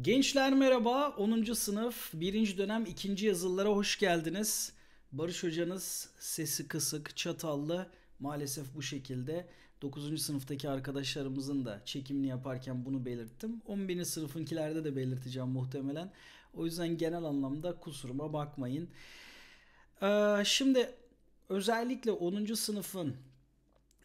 Gençler merhaba. 10. sınıf 1. dönem 2. yazılılara hoş geldiniz. Barış hocanız sesi kısık, çatallı. Maalesef bu şekilde 9. sınıftaki arkadaşlarımızın da çekimini yaparken bunu belirttim. 11. sınıfınkilerde de belirteceğim muhtemelen. O yüzden genel anlamda kusuruma bakmayın. Ee, şimdi özellikle 10. sınıfın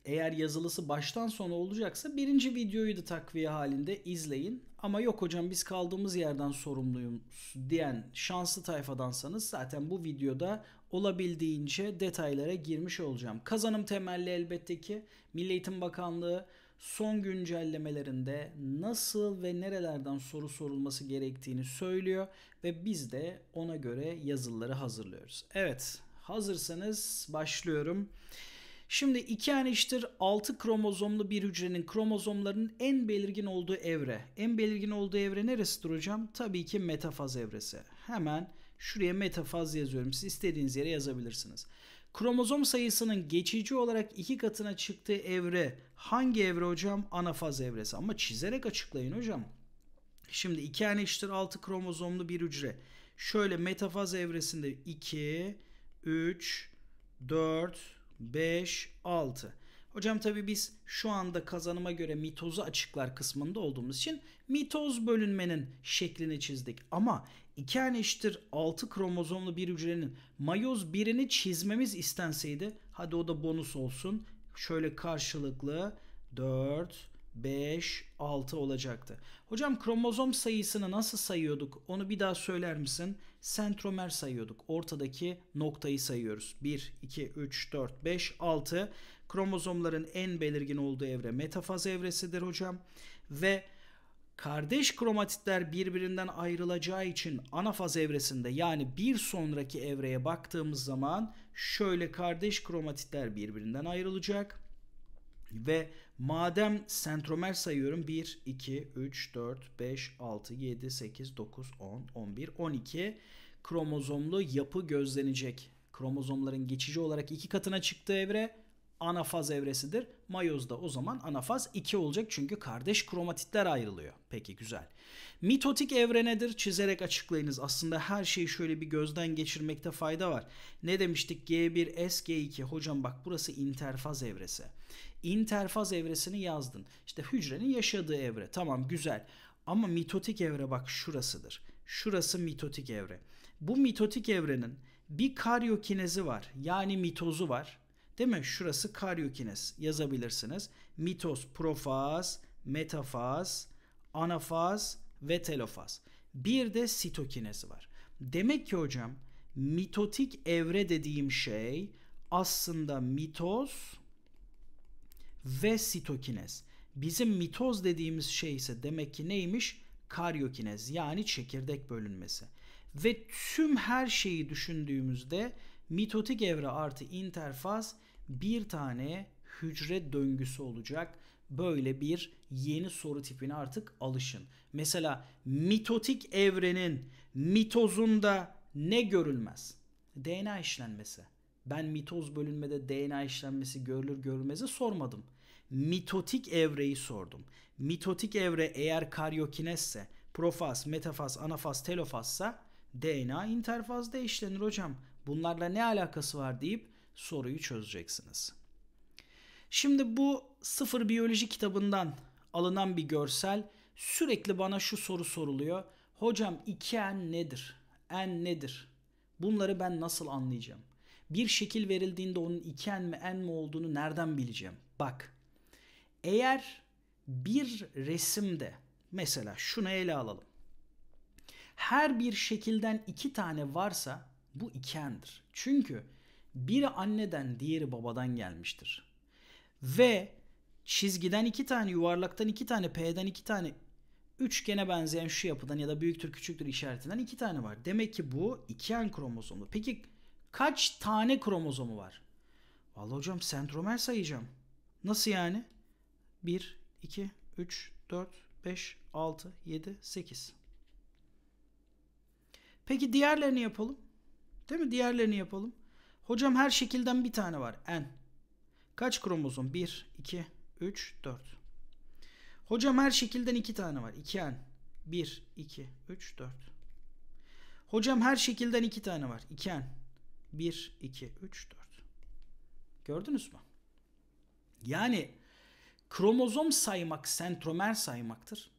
eğer yazılısı baştan sona olacaksa birinci videoyu da takviye halinde izleyin. Ama yok hocam biz kaldığımız yerden sorumluyum diyen şanslı tayfadansanız zaten bu videoda olabildiğince detaylara girmiş olacağım. Kazanım temelli elbette ki Milli Eğitim Bakanlığı son güncellemelerinde nasıl ve nerelerden soru sorulması gerektiğini söylüyor ve biz de ona göre yazılıları hazırlıyoruz. Evet, hazırsanız başlıyorum. Şimdi iki aniştir 6 kromozomlu bir hücrenin kromozomlarının en belirgin olduğu evre. En belirgin olduğu evre neresidir hocam? Tabii ki metafaz evresi. Hemen şuraya metafaz yazıyorum. Siz istediğiniz yere yazabilirsiniz. Kromozom sayısının geçici olarak iki katına çıktığı evre hangi evre hocam? Anafaz evresi. Ama çizerek açıklayın hocam. Şimdi 2 aniştir 6 kromozomlu bir hücre. Şöyle metafaz evresinde 2, 3, 4, 5, 6. Hocam tabi biz şu anda kazanıma göre mitozu açıklar kısmında olduğumuz için mitoz bölünmenin şeklini çizdik. Ama iki tane eşittir 6 kromozomlu bir hücrenin mayoz birini çizmemiz istenseydi hadi o da bonus olsun. Şöyle karşılıklı 4, 5, 6 olacaktı. Hocam kromozom sayısını nasıl sayıyorduk? Onu bir daha söyler misin? Sentromer sayıyorduk. Ortadaki noktayı sayıyoruz. 1, 2, 3, 4, 5, 6. Kromozomların en belirgin olduğu evre metafaz evresidir hocam. Ve kardeş kromatitler birbirinden ayrılacağı için anafaz evresinde yani bir sonraki evreye baktığımız zaman şöyle kardeş kromatitler birbirinden ayrılacak ve Madem sentromer sayıyorum 1, 2, 3, 4, 5, 6, 7, 8, 9, 10, 11, 12 kromozomlu yapı gözlenecek. Kromozomların geçici olarak iki katına çıktığı evre anafaz evresidir. Mayozda o zaman anafaz 2 olacak çünkü kardeş kromatitler ayrılıyor. Peki güzel. Mitotik evre nedir? Çizerek açıklayınız. Aslında her şeyi şöyle bir gözden geçirmekte fayda var. Ne demiştik? G1, S, G2. Hocam bak burası interfaz evresi. İnterfaz evresini yazdın. İşte hücrenin yaşadığı evre. Tamam güzel. Ama mitotik evre bak şurasıdır. Şurası mitotik evre. Bu mitotik evrenin bir karyokinezi var. Yani mitozu var Değil mi? Şurası karyokines yazabilirsiniz. Mitos, profaz, metafaz, anafaz ve telofaz. Bir de sitokinez var. Demek ki hocam mitotik evre dediğim şey aslında mitoz ve sitokinez. Bizim mitoz dediğimiz şey ise demek ki neymiş? Karyokinez yani çekirdek bölünmesi. Ve tüm her şeyi düşündüğümüzde mitotik evre artı interfaz bir tane hücre döngüsü olacak. Böyle bir yeni soru tipine artık alışın. Mesela mitotik evrenin mitozunda ne görülmez? DNA işlenmesi. Ben mitoz bölünmede DNA işlenmesi görülür görülmezi sormadım. Mitotik evreyi sordum. Mitotik evre eğer karyokinesse, profaz, metafaz, anafaz, telofazsa DNA interfazda işlenir hocam. Bunlarla ne alakası var deyip soruyu çözeceksiniz. Şimdi bu sıfır biyoloji kitabından alınan bir görsel sürekli bana şu soru soruluyor. Hocam 2n nedir? En nedir? Bunları ben nasıl anlayacağım? Bir şekil verildiğinde onun 2n mi en mi olduğunu nereden bileceğim? Bak eğer bir resimde mesela şunu ele alalım. Her bir şekilden iki tane varsa bu ikendir. ndir Çünkü biri anneden diğeri babadan gelmiştir. Ve çizgiden iki tane yuvarlaktan iki tane P'den iki tane üçgene benzeyen şu yapıdan ya da büyüktür küçüktür işaretinden iki tane var. Demek ki bu iki en kromozomlu. Peki kaç tane kromozomu var? Vallahi hocam sentromer sayacağım. Nasıl yani? 1, 2, 3, 4, 5, 6, 7, 8. Peki diğerlerini yapalım. Değil mi? Diğerlerini yapalım. Hocam her şekilden bir tane var. N. Kaç kromozom? 1, 2, 3, 4. Hocam her şekilden iki tane var. 2N. 1, 2, 3, 4. Hocam her şekilden iki tane var. 2N. 1, 2, 3, 4. Gördünüz mü? Yani kromozom saymak sentromer saymaktır.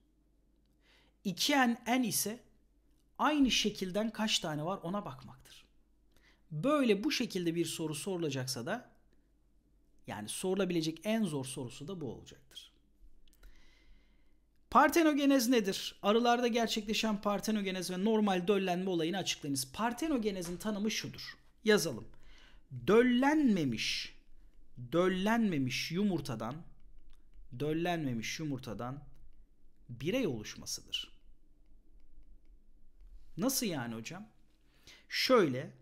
2N, N ise aynı şekilden kaç tane var ona bakmaktır. Böyle bu şekilde bir soru sorulacaksa da yani sorulabilecek en zor sorusu da bu olacaktır. Partenogenez nedir? Arılarda gerçekleşen partenogenez ve normal döllenme olayını açıklayınız. Partenogenezin tanımı şudur. Yazalım. Döllenmemiş, döllenmemiş yumurtadan, döllenmemiş yumurtadan birey oluşmasıdır. Nasıl yani hocam? Şöyle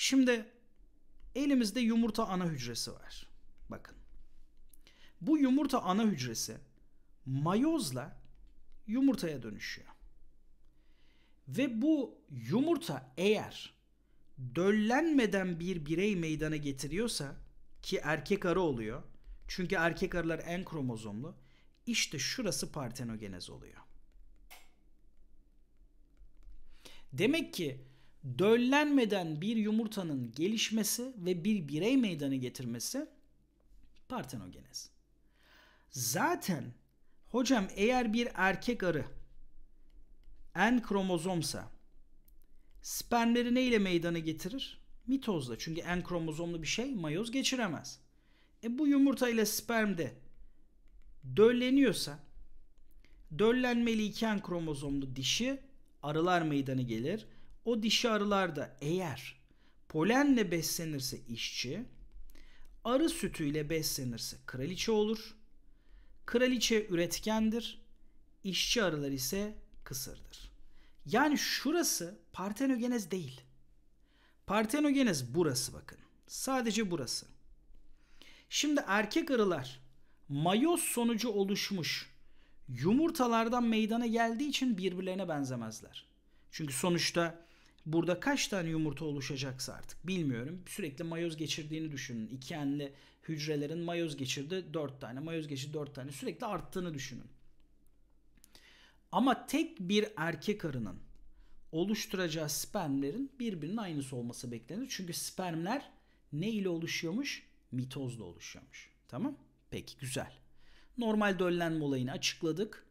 Şimdi elimizde yumurta ana hücresi var. Bakın. Bu yumurta ana hücresi mayozla yumurtaya dönüşüyor. Ve bu yumurta eğer döllenmeden bir birey meydana getiriyorsa ki erkek arı oluyor. Çünkü erkek arılar en kromozomlu. İşte şurası partenogenez oluyor. Demek ki döllenmeden bir yumurtanın gelişmesi ve bir birey meydana getirmesi partenogenez. Zaten hocam eğer bir erkek arı en kromozomsa spermleri neyle meydana getirir? Mitozla. Çünkü en kromozomlu bir şey mayoz geçiremez. E bu yumurta ile sperm de dölleniyorsa döllenmeli en kromozomlu dişi arılar meydana gelir o dişi arılar da eğer polenle beslenirse işçi, arı sütüyle beslenirse kraliçe olur. Kraliçe üretkendir, işçi arılar ise kısırdır. Yani şurası partenogenez değil. Partenogenez burası bakın. Sadece burası. Şimdi erkek arılar mayoz sonucu oluşmuş yumurtalardan meydana geldiği için birbirlerine benzemezler. Çünkü sonuçta Burada kaç tane yumurta oluşacaksa artık bilmiyorum. Sürekli mayoz geçirdiğini düşünün. İki enli hücrelerin mayoz geçirdi 4 tane, mayoz geçirdi 4 tane. Sürekli arttığını düşünün. Ama tek bir erkek arının oluşturacağı spermlerin birbirinin aynısı olması beklenir. Çünkü spermler ne ile oluşuyormuş? Mitozla oluşuyormuş. Tamam? Peki güzel. Normal döllenme olayını açıkladık.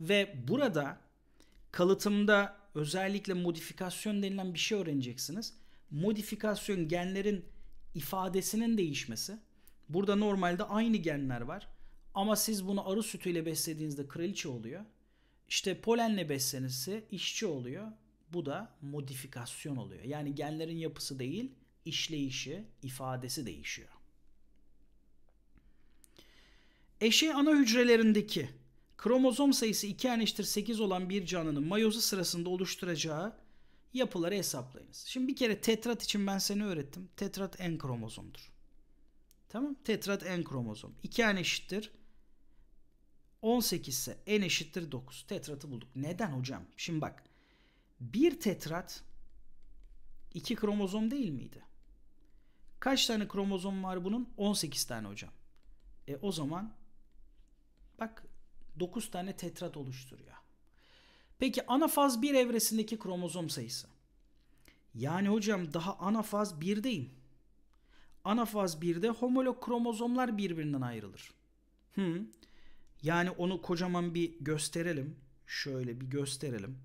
Ve burada kalıtımda özellikle modifikasyon denilen bir şey öğreneceksiniz. Modifikasyon genlerin ifadesinin değişmesi. Burada normalde aynı genler var. Ama siz bunu arı sütüyle beslediğinizde kraliçe oluyor. İşte polenle beslenirse işçi oluyor. Bu da modifikasyon oluyor. Yani genlerin yapısı değil, işleyişi, ifadesi değişiyor. Eşe ana hücrelerindeki kromozom sayısı 2 eneştir 8 olan bir canının mayozu sırasında oluşturacağı yapıları hesaplayınız. Şimdi bir kere tetrat için ben seni öğrettim. Tetrat en kromozomdur. Tamam? Tetrat en kromozom. 2 en eşittir 18 ise en eşittir 9. Tetratı bulduk. Neden hocam? Şimdi bak. Bir tetrat iki kromozom değil miydi? Kaç tane kromozom var bunun? 18 tane hocam. E o zaman bak 9 tane tetrat oluşturuyor. Peki anafaz 1 evresindeki kromozom sayısı. Yani hocam daha anafaz 1'deyim. Anafaz 1'de homolog kromozomlar birbirinden ayrılır. Hı. Yani onu kocaman bir gösterelim. Şöyle bir gösterelim.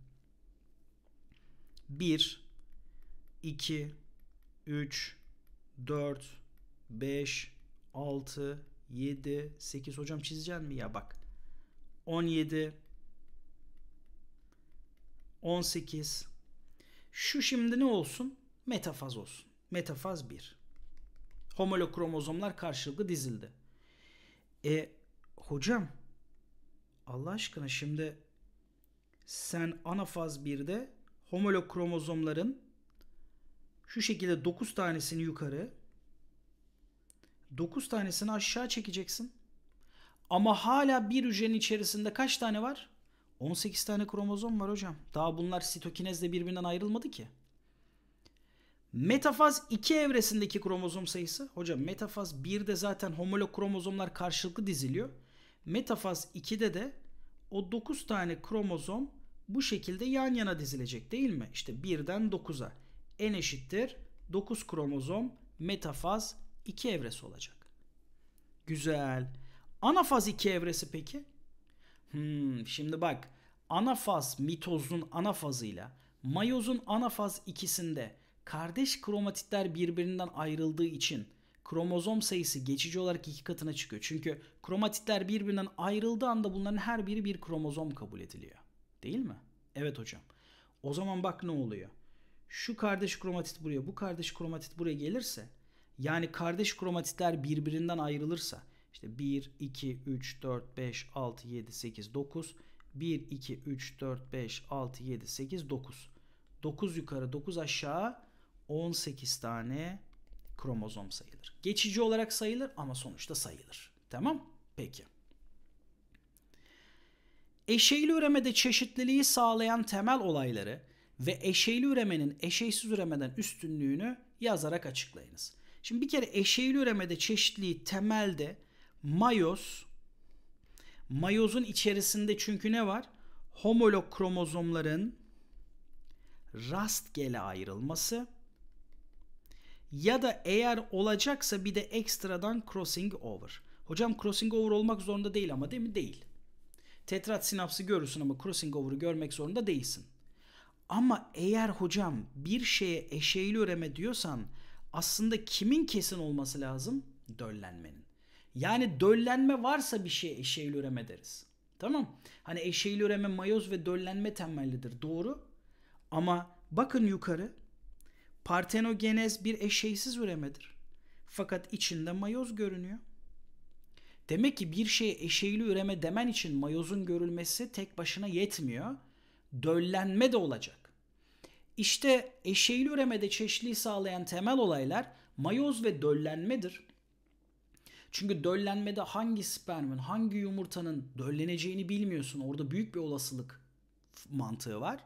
1 2 3 4 5 6 7 8 hocam çizeceğim mi ya bak. 17 18 şu şimdi ne olsun? Metafaz olsun. Metafaz 1. Homolokromozomlar karşılıklı dizildi. E hocam Allah aşkına şimdi sen anafaz 1'de homolokromozomların şu şekilde 9 tanesini yukarı 9 tanesini aşağı çekeceksin. Ama hala bir hücrenin içerisinde kaç tane var? 18 tane kromozom var hocam. Daha bunlar sitokinezle birbirinden ayrılmadı ki. Metafaz 2 evresindeki kromozom sayısı. Hocam metafaz 1'de zaten homolog kromozomlar karşılıklı diziliyor. Metafaz 2'de de o 9 tane kromozom bu şekilde yan yana dizilecek değil mi? İşte 1'den 9'a. En eşittir 9 kromozom metafaz 2 evresi olacak. Güzel. Anafaz 2 evresi peki? Hmm, şimdi bak anafaz mitozun anafazıyla mayozun anafaz ikisinde kardeş kromatitler birbirinden ayrıldığı için kromozom sayısı geçici olarak iki katına çıkıyor. Çünkü kromatitler birbirinden ayrıldığı anda bunların her biri bir kromozom kabul ediliyor. Değil mi? Evet hocam. O zaman bak ne oluyor? Şu kardeş kromatit buraya, bu kardeş kromatit buraya gelirse yani kardeş kromatitler birbirinden ayrılırsa işte 1, 2, 3, 4, 5, 6, 7, 8, 9. 1, 2, 3, 4, 5, 6, 7, 8, 9. 9 yukarı 9 aşağı 18 tane kromozom sayılır. Geçici olarak sayılır ama sonuçta sayılır. Tamam? Peki. Eşeyli üremede çeşitliliği sağlayan temel olayları ve eşeyli üremenin eşeysiz üremeden üstünlüğünü yazarak açıklayınız. Şimdi bir kere eşeyli üremede çeşitliliği temelde mayoz mayozun içerisinde çünkü ne var? Homolog kromozomların rastgele ayrılması ya da eğer olacaksa bir de ekstradan crossing over. Hocam crossing over olmak zorunda değil ama değil mi? Değil. Tetrat sinapsı görürsün ama crossing over'ı görmek zorunda değilsin. Ama eğer hocam bir şeye eşeğli üreme diyorsan aslında kimin kesin olması lazım? Döllenmenin. Yani döllenme varsa bir şey eşeğil üreme deriz. Tamam. Hani eşeğil üreme mayoz ve döllenme temellidir. Doğru. Ama bakın yukarı. Partenogenez bir eşeğsiz üremedir. Fakat içinde mayoz görünüyor. Demek ki bir şeye eşeğili üreme demen için mayozun görülmesi tek başına yetmiyor. Döllenme de olacak. İşte eşeğili üremede çeşitliği sağlayan temel olaylar mayoz ve döllenmedir. Çünkü döllenmede hangi spermin, hangi yumurtanın dölleneceğini bilmiyorsun. Orada büyük bir olasılık mantığı var.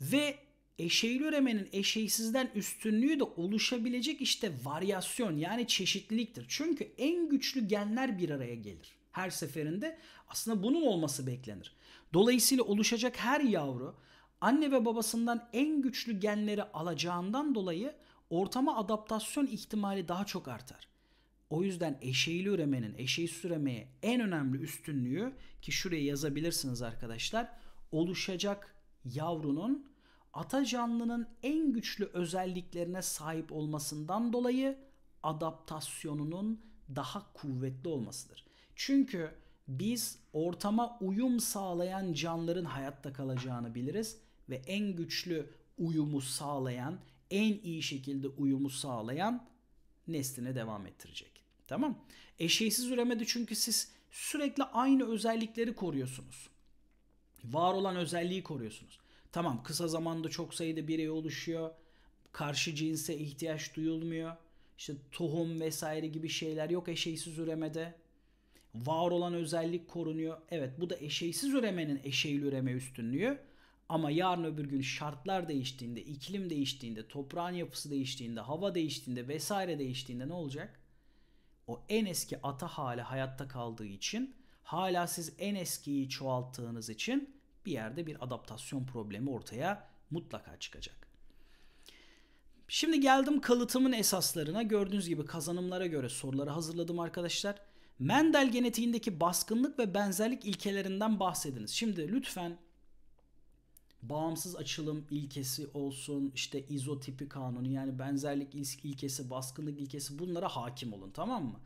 Ve eşeyli üremenin eşeysizden üstünlüğü de oluşabilecek işte varyasyon yani çeşitliliktir. Çünkü en güçlü genler bir araya gelir. Her seferinde aslında bunun olması beklenir. Dolayısıyla oluşacak her yavru anne ve babasından en güçlü genleri alacağından dolayı ortama adaptasyon ihtimali daha çok artar. O yüzden eşeğili üremenin eşeği süremeye en önemli üstünlüğü ki şuraya yazabilirsiniz arkadaşlar. Oluşacak yavrunun ata canlının en güçlü özelliklerine sahip olmasından dolayı adaptasyonunun daha kuvvetli olmasıdır. Çünkü biz ortama uyum sağlayan canlıların hayatta kalacağını biliriz ve en güçlü uyumu sağlayan, en iyi şekilde uyumu sağlayan nesline devam ettirecek. Tamam. Eşeğsiz üremede çünkü siz sürekli aynı özellikleri koruyorsunuz. Var olan özelliği koruyorsunuz. Tamam kısa zamanda çok sayıda birey oluşuyor. Karşı cinse ihtiyaç duyulmuyor. İşte tohum vesaire gibi şeyler yok eşeğsiz üremede. Var olan özellik korunuyor. Evet bu da eşeğsiz üremenin eşeğil üreme üstünlüğü. Ama yarın öbür gün şartlar değiştiğinde, iklim değiştiğinde, toprağın yapısı değiştiğinde, hava değiştiğinde vesaire değiştiğinde ne olacak? o en eski ata hali hayatta kaldığı için hala siz en eskiyi çoğalttığınız için bir yerde bir adaptasyon problemi ortaya mutlaka çıkacak. Şimdi geldim kalıtımın esaslarına. Gördüğünüz gibi kazanımlara göre soruları hazırladım arkadaşlar. Mendel genetiğindeki baskınlık ve benzerlik ilkelerinden bahsediniz. Şimdi lütfen bağımsız açılım ilkesi olsun işte izotipi kanunu yani benzerlik ilkesi baskınlık ilkesi bunlara hakim olun tamam mı?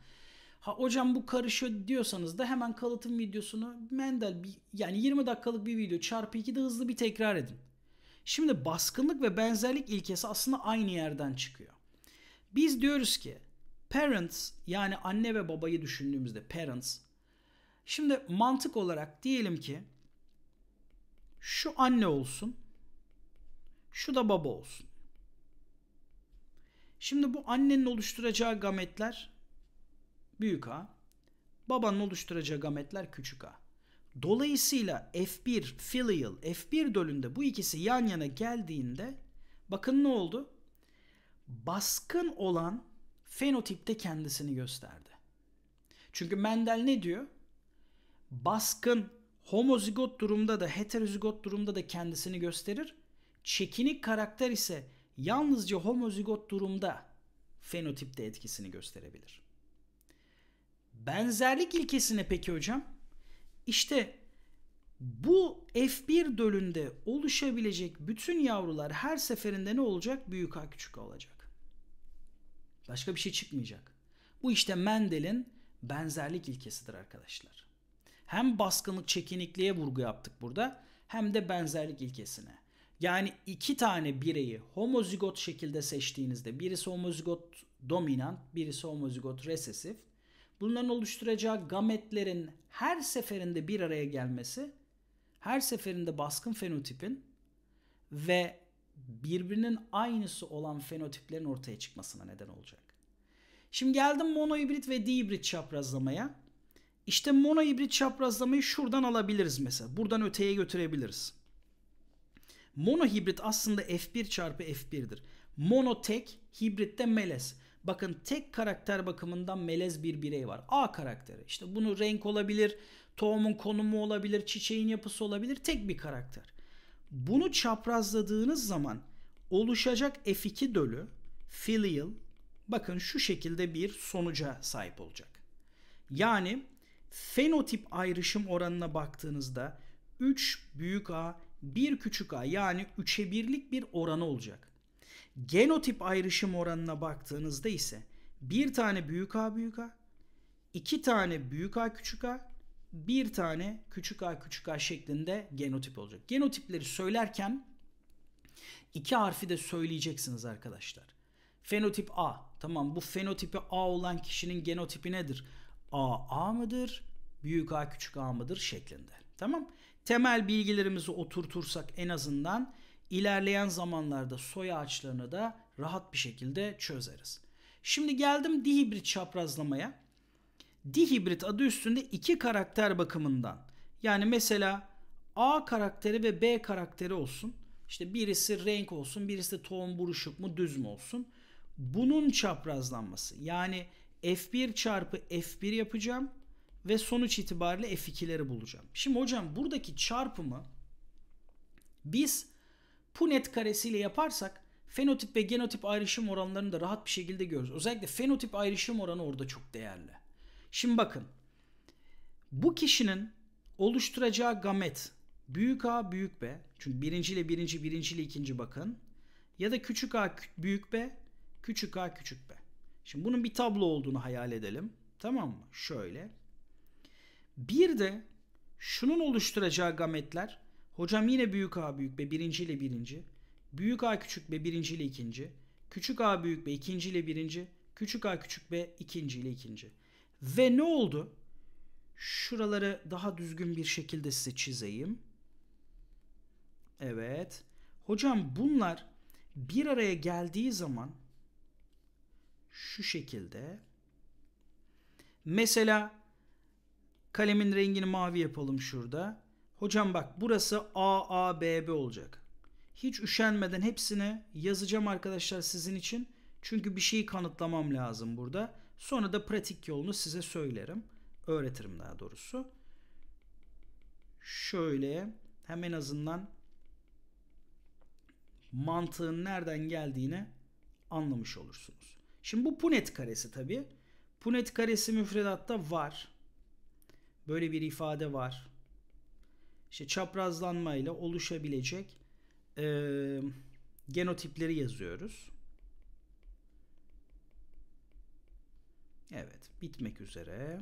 Ha hocam bu karışıyor diyorsanız da hemen kalıtım videosunu Mendel bir, yani 20 dakikalık bir video çarpı de hızlı bir tekrar edin. Şimdi baskınlık ve benzerlik ilkesi aslında aynı yerden çıkıyor. Biz diyoruz ki parents yani anne ve babayı düşündüğümüzde parents şimdi mantık olarak diyelim ki şu anne olsun. Şu da baba olsun. Şimdi bu annenin oluşturacağı gametler büyük A. Babanın oluşturacağı gametler küçük A. Dolayısıyla F1 filial F1 dölünde bu ikisi yan yana geldiğinde bakın ne oldu? Baskın olan fenotipte kendisini gösterdi. Çünkü Mendel ne diyor? Baskın homozigot durumda da heterozigot durumda da kendisini gösterir. Çekinik karakter ise yalnızca homozigot durumda fenotipte etkisini gösterebilir. Benzerlik ilkesine peki hocam? İşte bu F1 dölünde oluşabilecek bütün yavrular her seferinde ne olacak? Büyük A küçük A olacak. Başka bir şey çıkmayacak. Bu işte Mendel'in benzerlik ilkesidir arkadaşlar hem baskınlık çekinikliğe vurgu yaptık burada hem de benzerlik ilkesine. Yani iki tane bireyi homozigot şekilde seçtiğinizde birisi homozigot dominant, birisi homozigot resesif. Bunların oluşturacağı gametlerin her seferinde bir araya gelmesi, her seferinde baskın fenotipin ve birbirinin aynısı olan fenotiplerin ortaya çıkmasına neden olacak. Şimdi geldim monohibrit ve dihibrit çaprazlamaya. İşte mono hibrit çaprazlamayı şuradan alabiliriz mesela. Buradan öteye götürebiliriz. Mono hibrit aslında f1 çarpı f1'dir. Mono tek, hibritte melez. Bakın tek karakter bakımından melez bir birey var. A karakteri. İşte bunu renk olabilir, tohumun konumu olabilir, çiçeğin yapısı olabilir. Tek bir karakter. Bunu çaprazladığınız zaman oluşacak F2 dölü filial bakın şu şekilde bir sonuca sahip olacak. Yani Fenotip ayrışım oranına baktığınızda 3 büyük A, 1 küçük A yani 3'e 1'lik bir oranı olacak. Genotip ayrışım oranına baktığınızda ise bir tane büyük A büyük A, iki tane büyük A küçük A, bir tane küçük A küçük A şeklinde genotip olacak. Genotipleri söylerken iki harfi de söyleyeceksiniz arkadaşlar. Fenotip A. Tamam bu fenotipi A olan kişinin genotipi nedir? A A mıdır? Büyük A küçük A mıdır? Şeklinde. Tamam. Temel bilgilerimizi oturtursak en azından ilerleyen zamanlarda soy ağaçlarını da rahat bir şekilde çözeriz. Şimdi geldim dihibrit çaprazlamaya. Dihibrit adı üstünde iki karakter bakımından. Yani mesela A karakteri ve B karakteri olsun. İşte birisi renk olsun, birisi tohum buruşuk mu düz mü olsun. Bunun çaprazlanması yani F1 çarpı F1 yapacağım ve sonuç itibariyle F2'leri bulacağım. Şimdi hocam buradaki çarpımı biz Punnett karesiyle yaparsak fenotip ve genotip ayrışım oranlarını da rahat bir şekilde görürüz. Özellikle fenotip ayrışım oranı orada çok değerli. Şimdi bakın. Bu kişinin oluşturacağı gamet büyük A büyük B. Çünkü birinci ile birinci, birinci ile ikinci bakın. Ya da küçük A büyük B, küçük A küçük B. Şimdi bunun bir tablo olduğunu hayal edelim. Tamam mı? Şöyle. Bir de şunun oluşturacağı gametler hocam yine büyük A büyük B birinci ile birinci. Büyük A küçük B birinci ile ikinci. Küçük A büyük B ikinci ile birinci. Küçük A küçük B ikinci ile ikinci. Ve ne oldu? Şuraları daha düzgün bir şekilde size çizeyim. Evet. Hocam bunlar bir araya geldiği zaman şu şekilde. Mesela kalemin rengini mavi yapalım şurada. Hocam bak burası AABB olacak. Hiç üşenmeden hepsini yazacağım arkadaşlar sizin için. Çünkü bir şeyi kanıtlamam lazım burada. Sonra da pratik yolunu size söylerim. Öğretirim daha doğrusu. Şöyle hem en azından mantığın nereden geldiğini anlamış olursunuz. Şimdi bu Punet karesi tabi. Punet karesi müfredatta var. Böyle bir ifade var. İşte çaprazlanmayla oluşabilecek e, genotipleri yazıyoruz. Evet bitmek üzere.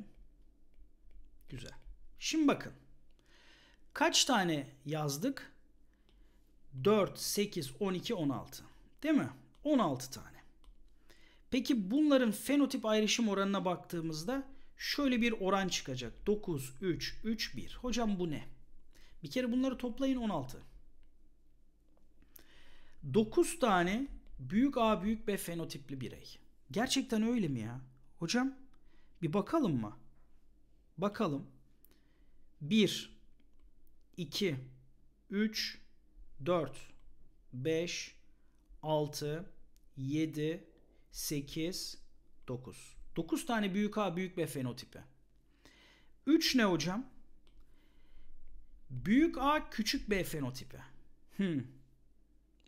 Güzel. Şimdi bakın. Kaç tane yazdık? 4, 8, 12, 16. Değil mi? 16 tane. Peki bunların fenotip ayrışım oranına baktığımızda şöyle bir oran çıkacak. 9, 3, 3, 1. Hocam bu ne? Bir kere bunları toplayın 16. 9 tane büyük A büyük B fenotipli birey. Gerçekten öyle mi ya? Hocam bir bakalım mı? Bakalım. 1 2 3 4 5 6 7 8, 9. 9 tane büyük A büyük B fenotipi. 3 ne hocam? Büyük A küçük B fenotipi. Hmm.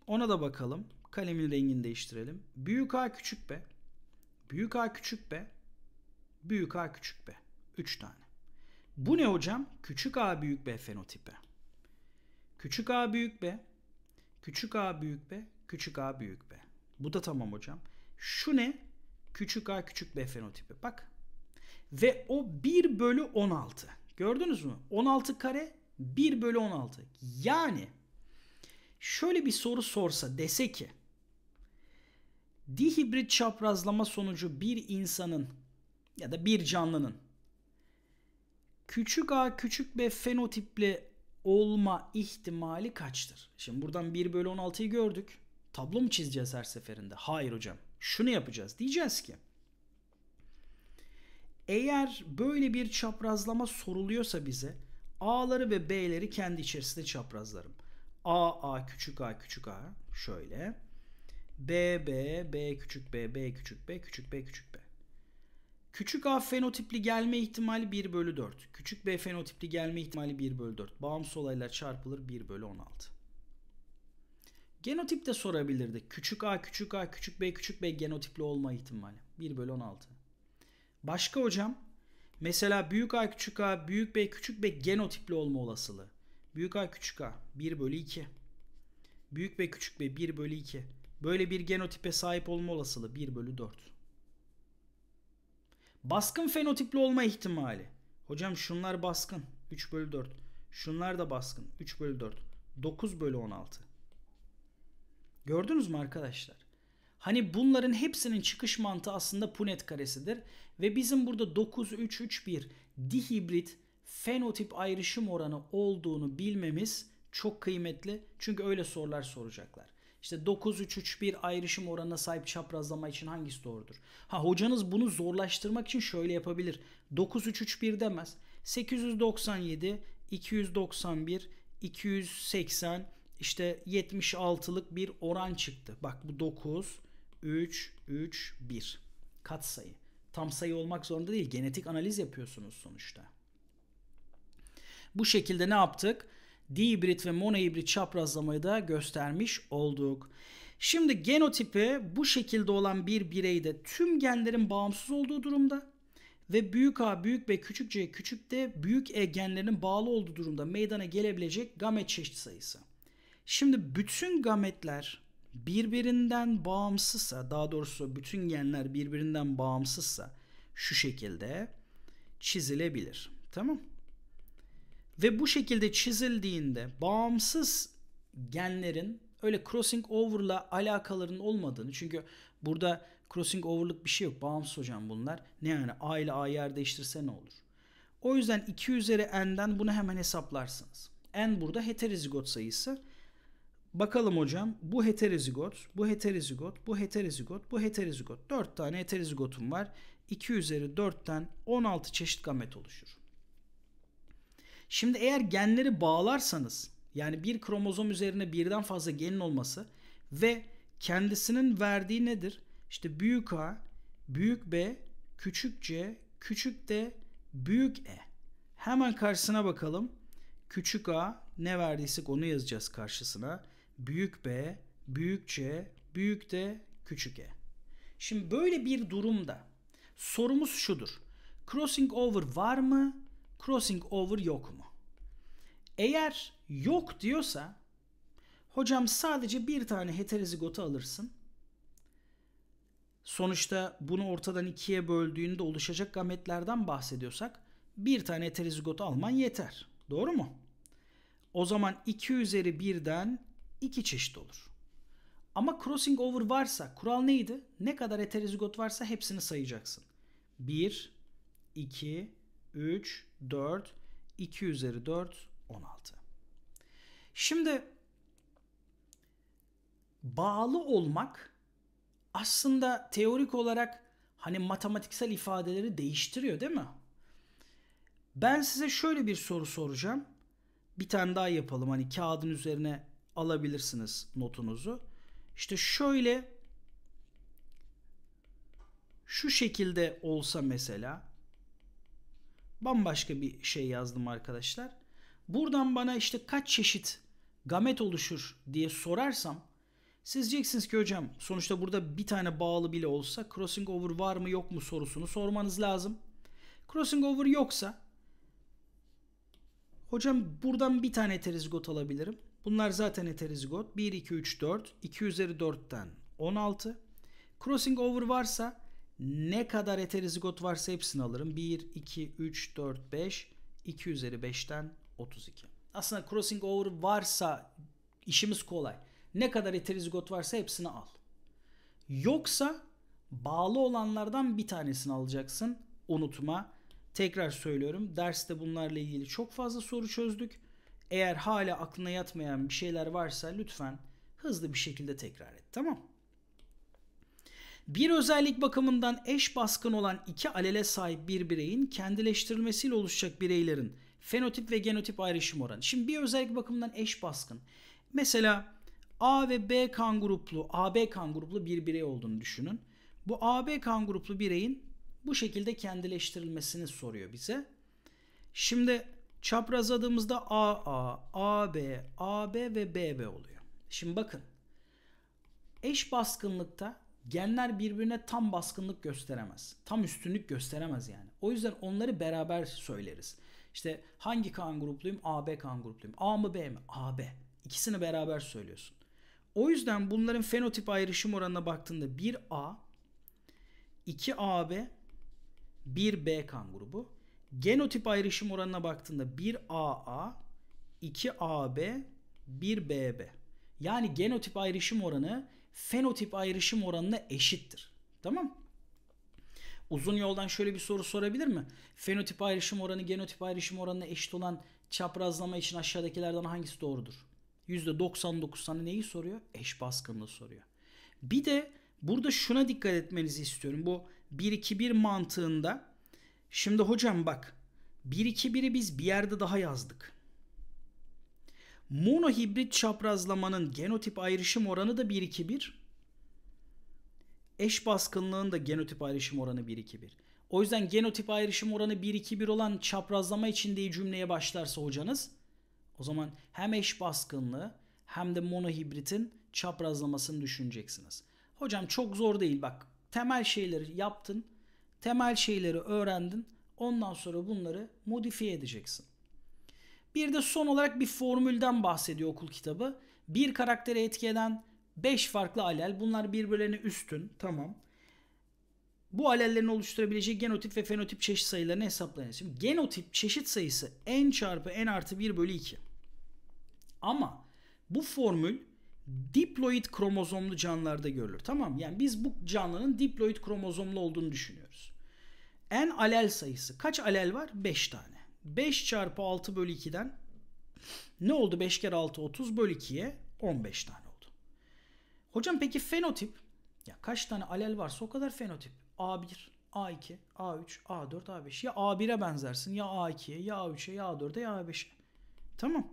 Ona da bakalım. Kalemin rengini değiştirelim. Büyük A küçük B. Büyük A küçük B. Büyük A küçük B. 3 tane. Bu ne hocam? Küçük A büyük B fenotipi. Küçük A büyük B. Küçük A büyük B. Küçük A büyük B. Bu da tamam hocam. Şu ne? Küçük a küçük b fenotipi. Bak. Ve o 1 bölü 16. Gördünüz mü? 16 kare 1 bölü 16. Yani şöyle bir soru sorsa dese ki dihibrit çaprazlama sonucu bir insanın ya da bir canlının küçük a küçük b fenotipli olma ihtimali kaçtır? Şimdi buradan 1 bölü 16'yı gördük. Tablo mu çizeceğiz her seferinde? Hayır hocam şunu yapacağız. Diyeceğiz ki eğer böyle bir çaprazlama soruluyorsa bize A'ları ve B'leri kendi içerisinde çaprazlarım. A, A küçük A küçük A şöyle. B, B, B küçük B, B küçük B, küçük B küçük B. Küçük A fenotipli gelme ihtimali 1 bölü 4. Küçük B fenotipli gelme ihtimali 1 bölü 4. Bağımsız olaylar çarpılır 1 bölü 16. Genotip de sorabilirdi. Küçük a, küçük a, küçük b, küçük b genotipli olma ihtimali. 1 bölü 16. Başka hocam mesela büyük a, küçük a, büyük b, küçük b genotipli olma olasılığı. Büyük a, küçük a 1 bölü 2. Büyük b, küçük b 1 bölü 2. Böyle bir genotipe sahip olma olasılığı 1 bölü 4. Baskın fenotipli olma ihtimali. Hocam şunlar baskın 3 bölü 4. Şunlar da baskın 3 bölü 4. 9 bölü 16. Gördünüz mü arkadaşlar? Hani bunların hepsinin çıkış mantığı aslında Punnett karesidir ve bizim burada 9331 dihibrit fenotip ayrışım oranı olduğunu bilmemiz çok kıymetli. Çünkü öyle sorular soracaklar. İşte 9331 ayrışım oranına sahip çaprazlama için hangisi doğrudur? Ha hocanız bunu zorlaştırmak için şöyle yapabilir. 9331 demez. 897, 291, 280, işte 76'lık bir oran çıktı. Bak bu 9, 3, 3, 1. Kat sayı. Tam sayı olmak zorunda değil. Genetik analiz yapıyorsunuz sonuçta. Bu şekilde ne yaptık? Dihibrit ve monohibrit çaprazlamayı da göstermiş olduk. Şimdi genotipi bu şekilde olan bir bireyde tüm genlerin bağımsız olduğu durumda ve büyük A, büyük B, küçük C, küçük D, büyük E genlerinin bağlı olduğu durumda meydana gelebilecek gamet çeşit sayısı. Şimdi bütün gametler birbirinden bağımsızsa, daha doğrusu bütün genler birbirinden bağımsızsa şu şekilde çizilebilir. Tamam? Ve bu şekilde çizildiğinde bağımsız genlerin öyle crossing over'la alakalarının olmadığını çünkü burada crossing over'lık bir şey yok. Bağımsız hocam bunlar. Ne yani A ile A yer değiştirse ne olur? O yüzden 2 üzeri n'den bunu hemen hesaplarsınız. n burada heterozigot sayısı. Bakalım hocam bu heterozigot, bu heterozigot, bu heterozigot, bu heterozigot. 4 tane heterozigotum var. 2 üzeri 4'ten 16 çeşit gamet oluşur. Şimdi eğer genleri bağlarsanız yani bir kromozom üzerine birden fazla genin olması ve kendisinin verdiği nedir? İşte büyük A, büyük B, küçük C, küçük D, büyük E. Hemen karşısına bakalım. Küçük A ne verdiysek onu yazacağız karşısına büyük B, büyük C, büyük D, küçük E. Şimdi böyle bir durumda sorumuz şudur. Crossing over var mı? Crossing over yok mu? Eğer yok diyorsa hocam sadece bir tane heterozigotu alırsın. Sonuçta bunu ortadan ikiye böldüğünde oluşacak gametlerden bahsediyorsak bir tane heterozigotu alman yeter. Doğru mu? O zaman 2 üzeri 1'den iki çeşit olur. Ama crossing over varsa kural neydi? Ne kadar heterozigot varsa hepsini sayacaksın. 1, 2, 3, 4, 2 üzeri 4, 16. Şimdi bağlı olmak aslında teorik olarak hani matematiksel ifadeleri değiştiriyor değil mi? Ben size şöyle bir soru soracağım. Bir tane daha yapalım hani kağıdın üzerine alabilirsiniz notunuzu. İşte şöyle şu şekilde olsa mesela bambaşka bir şey yazdım arkadaşlar. Buradan bana işte kaç çeşit gamet oluşur diye sorarsam siz diyeceksiniz ki hocam sonuçta burada bir tane bağlı bile olsa crossing over var mı yok mu sorusunu sormanız lazım. Crossing over yoksa hocam buradan bir tane terizgot alabilirim. Bunlar zaten heterozigot. 1, 2, 3, 4. 2 üzeri 4'ten 16. Crossing over varsa ne kadar heterozigot varsa hepsini alırım. 1, 2, 3, 4, 5. 2 üzeri 5'ten 32. Aslında crossing over varsa işimiz kolay. Ne kadar heterozigot varsa hepsini al. Yoksa bağlı olanlardan bir tanesini alacaksın. Unutma. Tekrar söylüyorum. Derste bunlarla ilgili çok fazla soru çözdük. Eğer hala aklına yatmayan bir şeyler varsa lütfen hızlı bir şekilde tekrar et tamam bir özellik bakımından eş baskın olan iki alele sahip bir bireyin kendileştirilmesiyle oluşacak bireylerin fenotip ve genotip ayrışım oranı. Şimdi bir özellik bakımından eş baskın. Mesela A ve B kan gruplu, AB kan gruplu bir birey olduğunu düşünün. Bu AB kan gruplu bireyin bu şekilde kendileştirilmesini soruyor bize. Şimdi Çaprazladığımızda AA, AB, AB ve BB oluyor. Şimdi bakın. Eş baskınlıkta genler birbirine tam baskınlık gösteremez. Tam üstünlük gösteremez yani. O yüzden onları beraber söyleriz. İşte hangi kan grupluyum? AB kan grupluyum. A mı B mi? AB. İkisini beraber söylüyorsun. O yüzden bunların fenotip ayrışım oranına baktığında 1A, 2AB, 1B kan grubu. Genotip ayrışım oranına baktığında 1 AA, 2 AB, 1 BB. Yani genotip ayrışım oranı fenotip ayrışım oranına eşittir. Tamam? Uzun yoldan şöyle bir soru sorabilir mi? Fenotip ayrışım oranı genotip ayrışım oranına eşit olan çaprazlama için aşağıdakilerden hangisi doğrudur? %99 sana neyi soruyor? Eş baskınlığı soruyor. Bir de burada şuna dikkat etmenizi istiyorum. Bu 1-2-1 mantığında Şimdi hocam bak 1-2-1'i biz bir yerde daha yazdık. Monohibrit çaprazlamanın genotip ayrışım oranı da 1-2-1. Eş baskınlığın da genotip ayrışım oranı 1-2-1. O yüzden genotip ayrışım oranı 1-2-1 olan çaprazlama için içindeyi cümleye başlarsa hocanız o zaman hem eş baskınlığı hem de monohibritin çaprazlamasını düşüneceksiniz. Hocam çok zor değil bak temel şeyleri yaptın Temel şeyleri öğrendin. Ondan sonra bunları modifiye edeceksin. Bir de son olarak bir formülden bahsediyor okul kitabı. Bir karaktere etki eden 5 farklı alel. Bunlar birbirlerine üstün. Tamam. Bu alellerin oluşturabileceği genotip ve fenotip çeşit sayılarını hesaplayın. Şimdi genotip çeşit sayısı n çarpı n artı 1 bölü 2. Ama bu formül diploid kromozomlu canlılarda görülür. Tamam yani biz bu canlının diploid kromozomlu olduğunu düşünüyoruz n alel sayısı. Kaç alel var? 5 tane. 5 çarpı 6 bölü 2'den ne oldu? 5 kere 6 30 bölü 2'ye 15 tane oldu. Hocam peki fenotip? Ya kaç tane alel varsa o kadar fenotip. A1, A2, A3, A4, A5. Ya A1'e benzersin ya A2'ye ya A3'e ya A4'e ya A5'e. Tamam.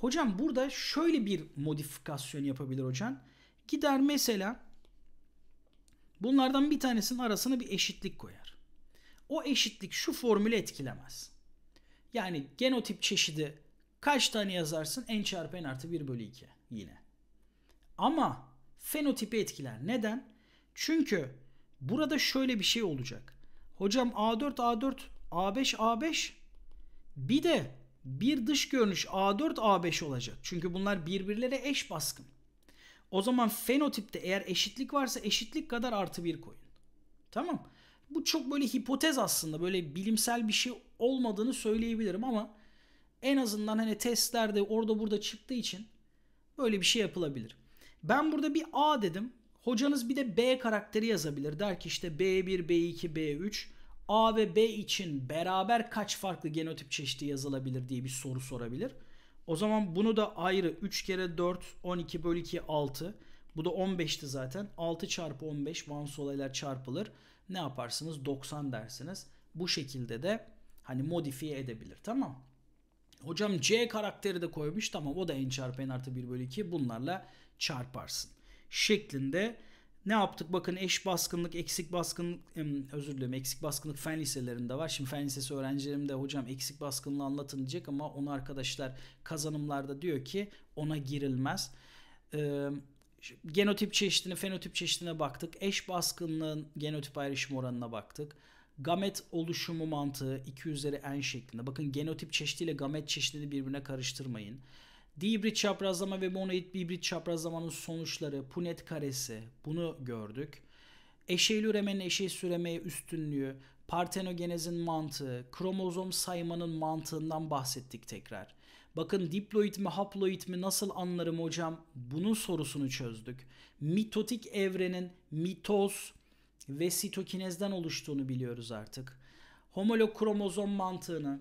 Hocam burada şöyle bir modifikasyon yapabilir hocam. Gider mesela bunlardan bir tanesinin arasına bir eşitlik koyar o eşitlik şu formülü etkilemez. Yani genotip çeşidi kaç tane yazarsın? N çarpı N artı 1 bölü 2 yine. Ama fenotipi etkiler. Neden? Çünkü burada şöyle bir şey olacak. Hocam A4, A4, A5, A5 bir de bir dış görünüş A4, A5 olacak. Çünkü bunlar birbirlere eş baskın. O zaman fenotipte eğer eşitlik varsa eşitlik kadar artı bir koyun. Tamam. Bu çok böyle hipotez aslında. Böyle bilimsel bir şey olmadığını söyleyebilirim ama en azından hani testlerde orada burada çıktığı için böyle bir şey yapılabilir. Ben burada bir A dedim. Hocanız bir de B karakteri yazabilir. Der ki işte B1, B2, B3 A ve B için beraber kaç farklı genotip çeşidi yazılabilir diye bir soru sorabilir. O zaman bunu da ayrı 3 kere 4 12 bölü 2 6. Bu da 15'ti zaten. 6 çarpı 15 Van Solaylar çarpılır ne yaparsınız? 90 dersiniz. Bu şekilde de hani modifiye edebilir tamam. Hocam C karakteri de koymuş tamam o da n çarpı n artı 1 bölü 2 bunlarla çarparsın. Şeklinde ne yaptık bakın eş baskınlık eksik baskınlık özür dilerim eksik baskınlık fen liselerinde var. Şimdi fen lisesi öğrencilerim de hocam eksik baskınlığı anlatın diyecek ama onu arkadaşlar kazanımlarda diyor ki ona girilmez. Ee, genotip çeşidine, fenotip çeşidine baktık. Eş baskınlığın genotip ayrışım oranına baktık. Gamet oluşumu mantığı 2 üzeri en şeklinde. Bakın genotip çeşidiyle gamet çeşidini birbirine karıştırmayın. Dibrit çaprazlama ve monoid bibrit çaprazlamanın sonuçları, punet karesi bunu gördük. Eşeyli üremenin eşey süremeye üstünlüğü, partenogenezin mantığı, kromozom saymanın mantığından bahsettik tekrar. Bakın diploid mi haploid mi nasıl anlarım hocam? Bunun sorusunu çözdük. Mitotik evrenin mitoz ve sitokinezden oluştuğunu biliyoruz artık. Homolog kromozom mantığını,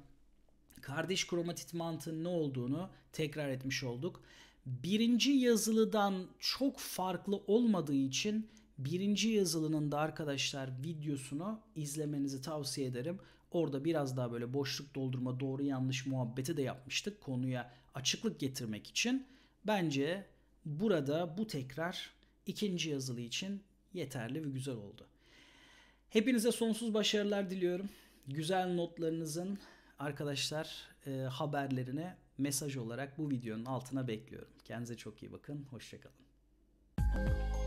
kardeş kromatit mantığının ne olduğunu tekrar etmiş olduk. Birinci yazılıdan çok farklı olmadığı için birinci yazılının da arkadaşlar videosunu izlemenizi tavsiye ederim. Orada biraz daha böyle boşluk doldurma doğru yanlış muhabbeti de yapmıştık konuya açıklık getirmek için. Bence burada bu tekrar ikinci yazılı için yeterli ve güzel oldu. Hepinize sonsuz başarılar diliyorum. Güzel notlarınızın arkadaşlar e, haberlerine mesaj olarak bu videonun altına bekliyorum. Kendinize çok iyi bakın. Hoşçakalın. Müzik